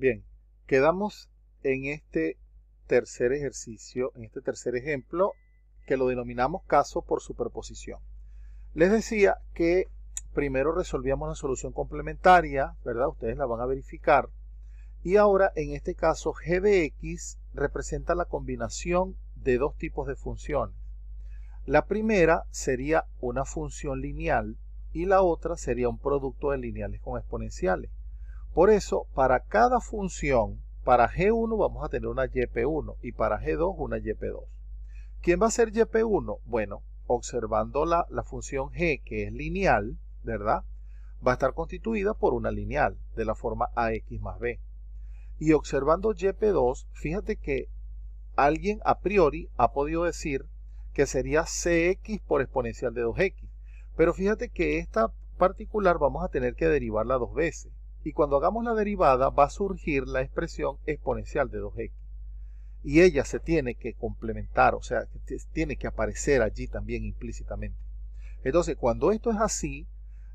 Bien, quedamos en este tercer ejercicio, en este tercer ejemplo, que lo denominamos caso por superposición. Les decía que primero resolvíamos la solución complementaria, ¿verdad? Ustedes la van a verificar. Y ahora, en este caso, g de x representa la combinación de dos tipos de funciones. La primera sería una función lineal y la otra sería un producto de lineales con exponenciales. Por eso, para cada función, para G1 vamos a tener una YP1 y para G2 una YP2. ¿Quién va a ser YP1? Bueno, observando la, función G, que es lineal, ¿verdad? Va a estar constituida por una lineal, de la forma AX más B. Y observando YP2, fíjate que alguien a priori ha podido decir que sería CX por exponencial de 2X. Pero fíjate que esta particular vamos a tener que derivarla dos veces y cuando hagamos la derivada va a surgir la expresión exponencial de 2x. Y ella se tiene que complementar, o sea, tiene que aparecer allí también implícitamente. Entonces, cuando esto es así,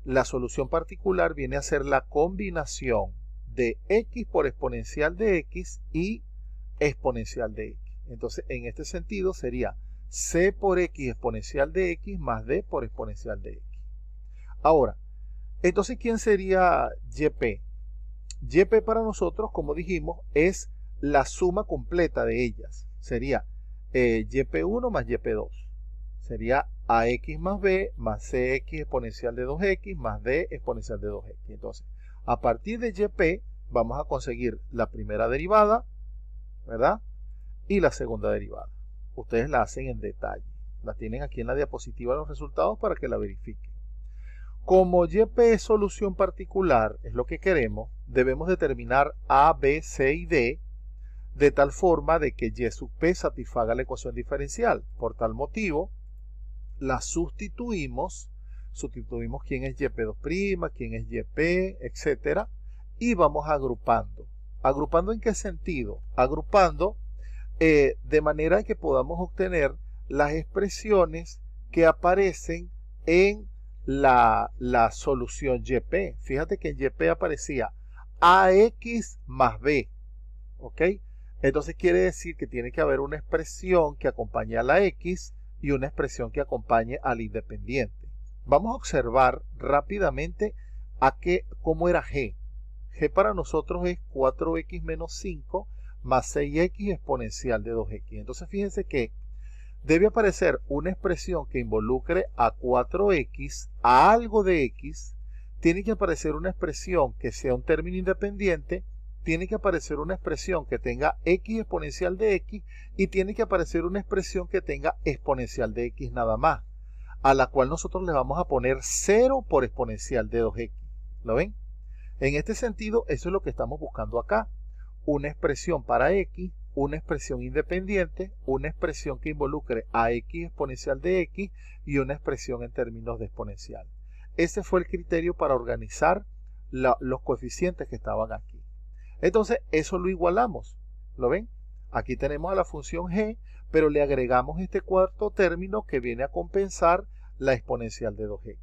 la solución particular viene a ser la combinación de x por exponencial de x y exponencial de x. Entonces, en este sentido sería c por x exponencial de x más d por exponencial de x. Ahora, entonces, ¿quién sería YP? YP para nosotros, como dijimos, es la suma completa de ellas. Sería eh, YP1 más YP2. Sería AX más B más CX exponencial de 2X más D exponencial de 2X. Entonces, a partir de YP vamos a conseguir la primera derivada, ¿verdad? Y la segunda derivada. Ustedes la hacen en detalle. La tienen aquí en la diapositiva los resultados para que la verifiquen. Como YP es solución particular, es lo que queremos, debemos determinar A, B, C y D de tal forma de que Y sub P satisfaga la ecuación diferencial. Por tal motivo, la sustituimos, sustituimos quién es YP2', quién es YP, etc. Y vamos agrupando. ¿Agrupando en qué sentido? Agrupando eh, de manera que podamos obtener las expresiones que aparecen en la, solución YP. Fíjate que en YP aparecía AX más B. ¿Ok? Entonces quiere decir que tiene que haber una expresión que acompañe a la X y una expresión que acompañe al independiente. Vamos a observar rápidamente a qué, cómo era G. G para nosotros es 4X menos 5 más 6X exponencial de 2X. Entonces fíjense que debe aparecer una expresión que involucre a 4x, a algo de x, tiene que aparecer una expresión que sea un término independiente, tiene que aparecer una expresión que tenga x exponencial de x y tiene que aparecer una expresión que tenga exponencial de x nada más, a la cual nosotros le vamos a poner 0 por exponencial de 2x. ¿Lo ven? En este sentido, eso es lo que estamos buscando acá. Una expresión para x, una expresión independiente, una expresión que involucre a x exponencial de x y una expresión en términos de exponencial. Ese fue el criterio para organizar los coeficientes que estaban aquí. Entonces, eso lo igualamos. ¿Lo ven? Aquí tenemos a la función g, pero le agregamos este cuarto término que viene a compensar la exponencial de 2x.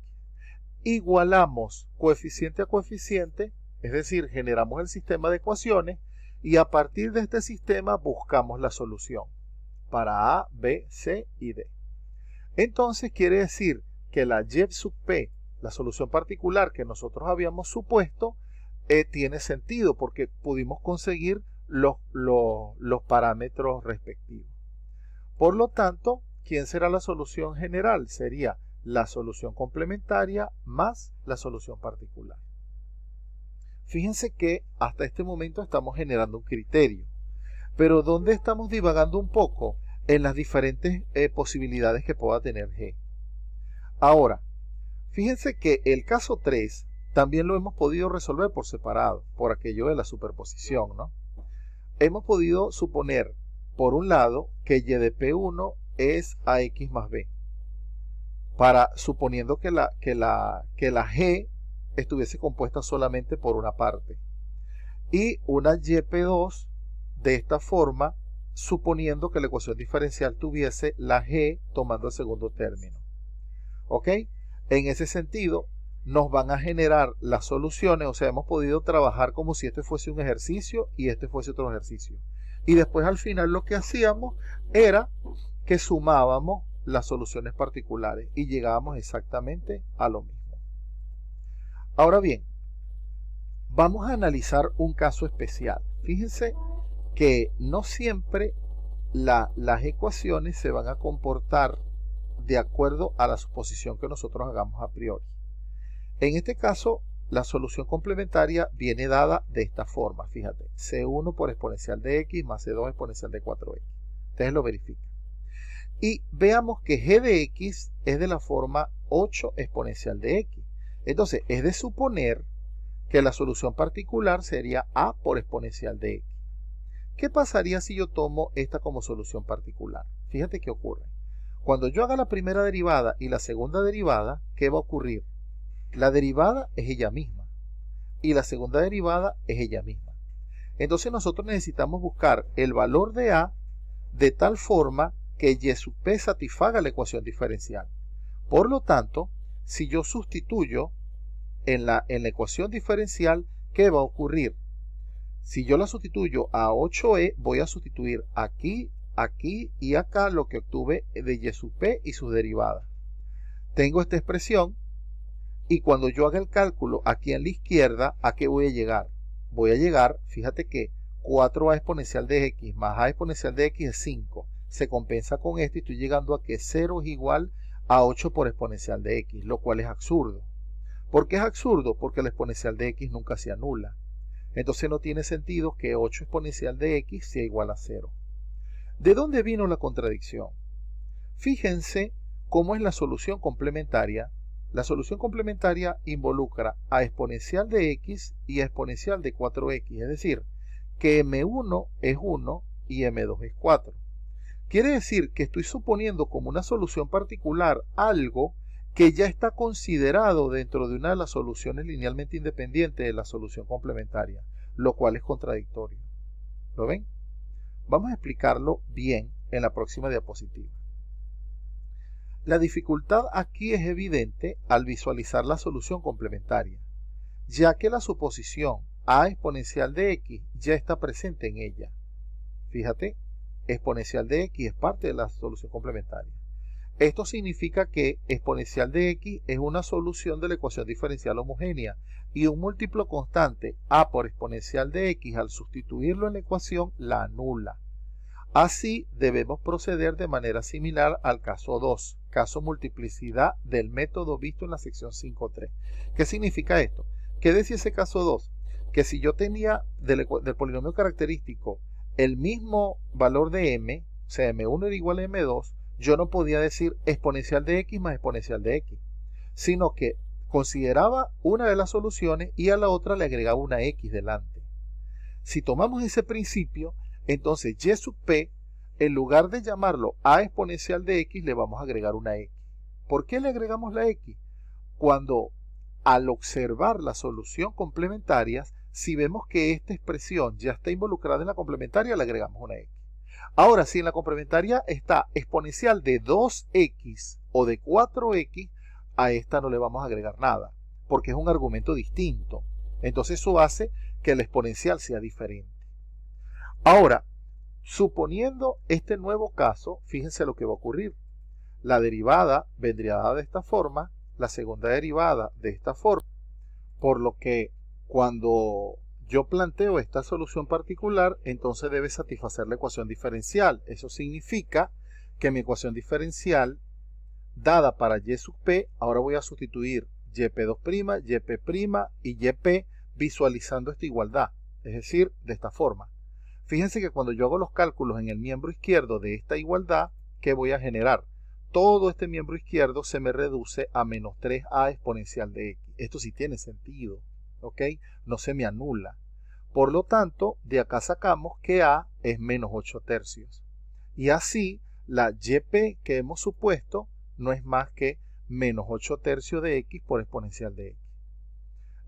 Igualamos coeficiente a coeficiente, es decir, generamos el sistema de ecuaciones y a partir de este sistema buscamos la solución para A, B, C y D. Entonces quiere decir que la Y sub P, la solución particular que nosotros habíamos supuesto, eh, tiene sentido porque pudimos conseguir los parámetros respectivos. Por lo tanto, ¿quién será la solución general? Sería la solución complementaria más la solución particular. Fíjense que hasta este momento estamos generando un criterio, pero donde estamos divagando un poco? En las diferentes eh, posibilidades que pueda tener G. Ahora, fíjense que el caso 3 también lo hemos podido resolver por separado, por aquello de la superposición, ¿no? Hemos podido suponer, por un lado, que y de P1 es a x más b, para suponiendo que la, que la, que la g estuviese compuesta solamente por una parte. Y una YP2 de esta forma, suponiendo que la ecuación diferencial tuviese la G tomando el segundo término. ¿Ok? En ese sentido, nos van a generar las soluciones, o sea, hemos podido trabajar como si este fuese un ejercicio y este fuese otro ejercicio. Y después al final lo que hacíamos era que sumábamos las soluciones particulares y llegábamos exactamente a lo mismo. Ahora bien, vamos a analizar un caso especial. Fíjense que no siempre las ecuaciones se van a comportar de acuerdo a la suposición que nosotros hagamos a priori. En este caso, la solución complementaria viene dada de esta forma, fíjate, C1 por exponencial de X más C2 exponencial de 4X. Ustedes lo verifican. Y veamos que G de X es de la forma 8 exponencial de X. Entonces, es de suponer que la solución particular sería A por exponencial de X. ¿Qué pasaría si yo tomo esta como solución particular? Fíjate qué ocurre. Cuando yo haga la primera derivada y la segunda derivada, ¿qué va a ocurrir? La derivada es ella misma y la segunda derivada es ella misma. Entonces nosotros necesitamos buscar el valor de A de tal forma que y p satisfaga la ecuación diferencial. Por lo tanto, si yo sustituyo en la, en la ecuación diferencial, ¿qué va a ocurrir? Si yo la sustituyo a 8e, voy a sustituir aquí, aquí y acá lo que obtuve de y sub p y sus derivadas. Tengo esta expresión y cuando yo haga el cálculo aquí en la izquierda, ¿a qué voy a llegar? Voy a llegar, fíjate que 4a exponencial de x más a exponencial de x es 5. Se compensa con esto y estoy llegando a que 0 es igual a 8 por exponencial de x, lo cual es absurdo. ¿Por qué es absurdo? Porque la exponencial de x nunca se anula. Entonces no tiene sentido que 8 exponencial de x sea igual a 0. ¿De dónde vino la contradicción? Fíjense cómo es la solución complementaria. La solución complementaria involucra a exponencial de x y a exponencial de 4x, es decir, que m1 es 1 y m2 es 4. Quiere decir que estoy suponiendo como una solución particular algo que ya está considerado dentro de una de las soluciones linealmente independientes de la solución complementaria, lo cual es contradictorio. ¿Lo ven? Vamos a explicarlo bien en la próxima diapositiva. La dificultad aquí es evidente al visualizar la solución complementaria, ya que la suposición a exponencial de x ya está presente en ella. Fíjate, exponencial de x es parte de la solución complementaria. Esto significa que exponencial de x es una solución de la ecuación diferencial homogénea y un múltiplo constante a por exponencial de x al sustituirlo en la ecuación la anula. Así debemos proceder de manera similar al caso 2, caso multiplicidad del método visto en la sección 5.3. ¿Qué significa esto? ¿Qué decía ese caso 2? Que si yo tenía del, del polinomio característico el mismo valor de m, o sea, m1 era igual a m2, yo no podía decir exponencial de x más exponencial de x, sino que consideraba una de las soluciones y a la otra le agregaba una x delante. Si tomamos ese principio, entonces y sub p, en lugar de llamarlo a exponencial de x, le vamos a agregar una x. ¿Por qué le agregamos la x? Cuando al observar las solución complementarias, si vemos que esta expresión ya está involucrada en la complementaria, le agregamos una x. Ahora, si en la complementaria está exponencial de 2x o de 4x, a esta no le vamos a agregar nada, porque es un argumento distinto. Entonces eso hace que la exponencial sea diferente. Ahora, suponiendo este nuevo caso, fíjense lo que va a ocurrir. La derivada vendría dada de esta forma, la segunda derivada de esta forma, por lo que cuando yo planteo esta solución particular, entonces debe satisfacer la ecuación diferencial. Eso significa que mi ecuación diferencial dada para y sub p, ahora voy a sustituir yp2', yp' y yp visualizando esta igualdad, es decir, de esta forma. Fíjense que cuando yo hago los cálculos en el miembro izquierdo de esta igualdad, ¿qué voy a generar? Todo este miembro izquierdo se me reduce a menos 3a exponencial de x. Esto sí tiene sentido. No se me anula. Por lo tanto, de acá sacamos que A es menos 8 tercios. Y así, la YP que hemos supuesto no es más que menos 8 tercios de X por exponencial de X.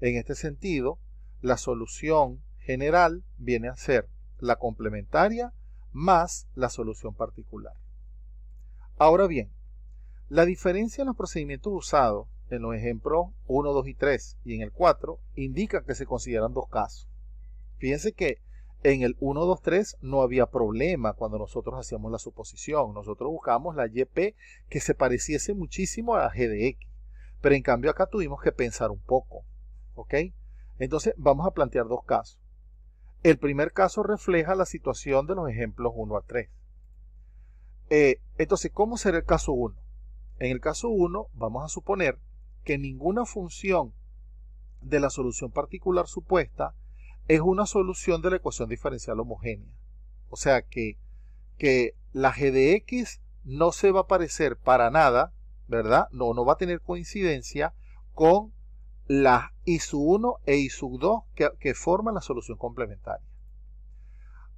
En este sentido, la solución general viene a ser la complementaria más la solución particular. Ahora bien, la diferencia en los procedimientos usados en los ejemplos 1, 2 y 3 y en el 4 indica que se consideran dos casos. Fíjense que en el 1, 2, 3 no había problema cuando nosotros hacíamos la suposición. Nosotros buscamos la YP que se pareciese muchísimo a la G Pero en cambio acá tuvimos que pensar un poco. ¿Ok? Entonces vamos a plantear dos casos. El primer caso refleja la situación de los ejemplos 1 a 3. Eh, entonces, ¿cómo será el caso 1? En el caso 1 vamos a suponer que ninguna función de la solución particular supuesta es una solución de la ecuación diferencial homogénea. O sea que, la g de x no se va a parecer para nada, ¿verdad? No, no va a tener coincidencia con las i 1 e i sub 2 que, que forman la solución complementaria.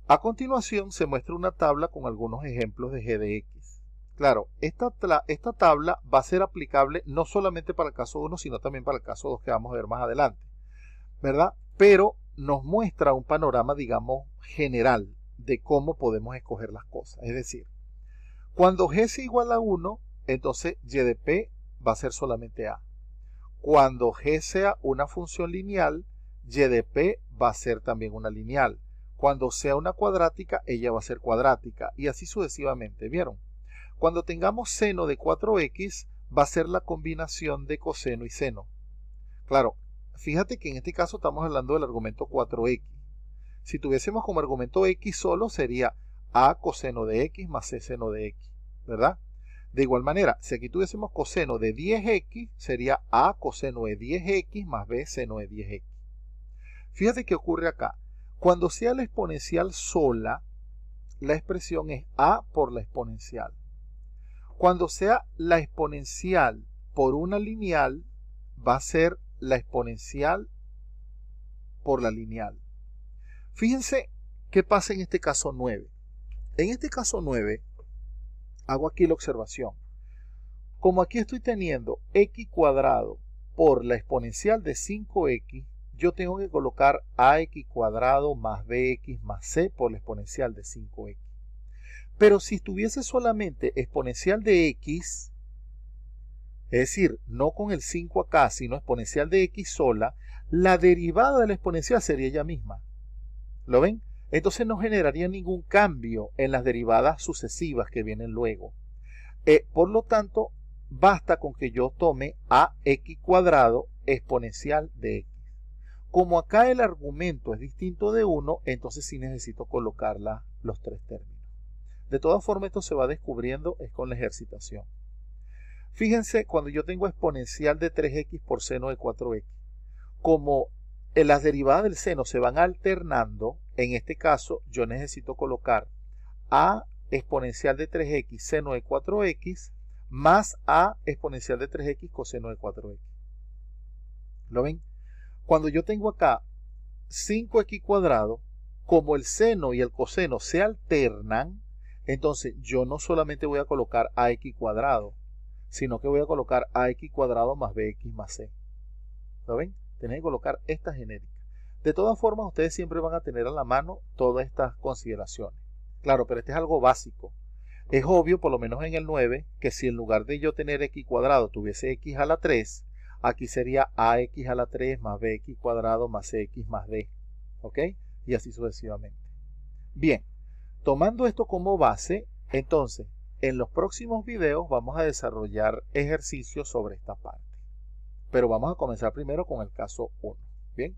A continuación se muestra una tabla con algunos ejemplos de g de x. Claro, esta, tabla va a ser aplicable no solamente para el caso 1, sino también para el caso 2 que vamos a ver más adelante, ¿verdad? Pero nos muestra un panorama, digamos, general de cómo podemos escoger las cosas. Es decir, cuando G es igual a 1, entonces Y de P va a ser solamente A. Cuando G sea una función lineal, Y de P va a ser también una lineal. Cuando sea una cuadrática, ella va a ser cuadrática. Y así sucesivamente, ¿vieron? Cuando tengamos seno de 4x, va a ser la combinación de coseno y seno. Claro, fíjate que en este caso estamos hablando del argumento 4x. Si tuviésemos como argumento x solo, sería a coseno de x más c seno de x, ¿verdad? De igual manera, si aquí tuviésemos coseno de 10x, sería a coseno de 10x más b seno de 10x. Fíjate qué ocurre acá. Cuando sea la exponencial sola, la expresión es a por la exponencial. Cuando sea la exponencial por una lineal, va a ser la exponencial por la lineal. Fíjense qué pasa en este caso 9. En este caso 9, hago aquí la observación. Como aquí estoy teniendo x cuadrado por la exponencial de 5x, yo tengo que colocar ax cuadrado más bx más c por la exponencial de 5x. Pero si estuviese solamente exponencial de x, es decir, no con el 5 acá, sino exponencial de x sola, la derivada de la exponencial sería ella misma. ¿Lo ven? Entonces no generaría ningún cambio en las derivadas sucesivas que vienen luego. Eh, por lo tanto, basta con que yo tome x cuadrado exponencial de x. Como acá el argumento es distinto de 1, entonces sí necesito colocar los tres términos. De todas formas, esto se va descubriendo es con la ejercitación. Fíjense cuando yo tengo exponencial de 3x por seno de 4x. Como en eh, las derivadas del seno se van alternando, en este caso yo necesito colocar a exponencial de 3x seno de 4x más a exponencial de 3x coseno de 4x. ¿Lo ven? Cuando yo tengo acá 5x cuadrado, como el seno y el coseno se alternan, entonces yo no solamente voy a colocar ax cuadrado, sino que voy a colocar ax cuadrado más bx más c. ¿Lo ven? Tenéis que colocar esta genérica. De todas formas, ustedes siempre van a tener a la mano todas estas consideraciones. Claro, pero este es algo básico. Es obvio, por lo menos en el 9, que si en lugar de yo tener x cuadrado tuviese x a la 3, aquí sería ax a la 3 más bx cuadrado más cx más d. ¿Ok? Y así sucesivamente. Bien. Tomando esto como base, entonces, en los próximos videos vamos a desarrollar ejercicios sobre esta parte. Pero vamos a comenzar primero con el caso 1. Bien.